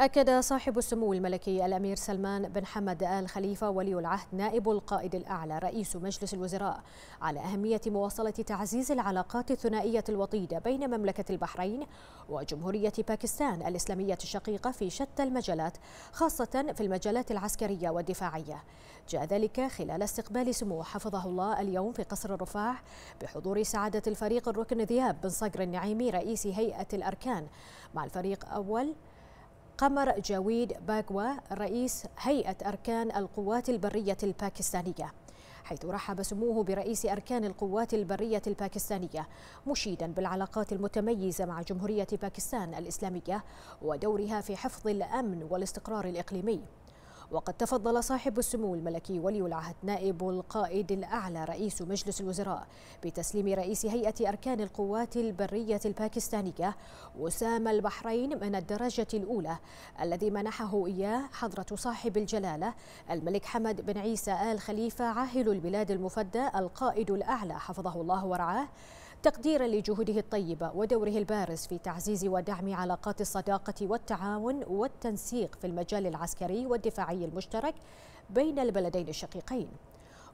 أكد صاحب السمو الملكي الأمير سلمان بن حمد آل خليفة ولي العهد نائب القائد الأعلى رئيس مجلس الوزراء على أهمية مواصلة تعزيز العلاقات الثنائية الوطيدة بين مملكة البحرين وجمهورية باكستان الإسلامية الشقيقة في شتى المجالات خاصة في المجالات العسكرية والدفاعية جاء ذلك خلال استقبال سمو حفظه الله اليوم في قصر الرفاع بحضور سعادة الفريق الركن ذياب بن صقر النعيمي رئيس هيئة الأركان مع الفريق أول قمر جاويد باغوا رئيس هيئة أركان القوات البرية الباكستانية حيث رحب سموه برئيس أركان القوات البرية الباكستانية مشيدا بالعلاقات المتميزة مع جمهورية باكستان الإسلامية ودورها في حفظ الأمن والاستقرار الإقليمي وقد تفضل صاحب السمو الملكي ولي العهد نائب القائد الأعلى رئيس مجلس الوزراء بتسليم رئيس هيئة أركان القوات البرية الباكستانية وسام البحرين من الدرجة الأولى الذي منحه إياه حضرة صاحب الجلالة الملك حمد بن عيسى آل خليفة عاهل البلاد المفدى القائد الأعلى حفظه الله ورعاه تقديرا لجهوده الطيبة ودوره البارز في تعزيز ودعم علاقات الصداقة والتعاون والتنسيق في المجال العسكري والدفاعي المشترك بين البلدين الشقيقين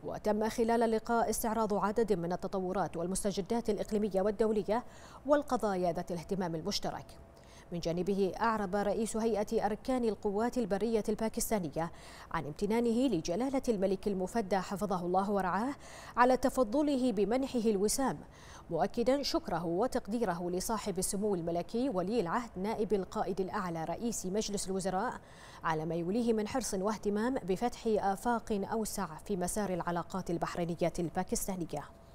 وتم خلال اللقاء استعراض عدد من التطورات والمستجدات الإقليمية والدولية والقضايا ذات الاهتمام المشترك من جانبه أعرب رئيس هيئة أركان القوات البرية الباكستانية عن امتنانه لجلالة الملك المفدى حفظه الله ورعاه على تفضله بمنحه الوسام مؤكدا شكره وتقديره لصاحب السمو الملكي ولي العهد نائب القائد الأعلى رئيس مجلس الوزراء على ما يوليه من حرص واهتمام بفتح آفاق أوسع في مسار العلاقات البحرينية الباكستانية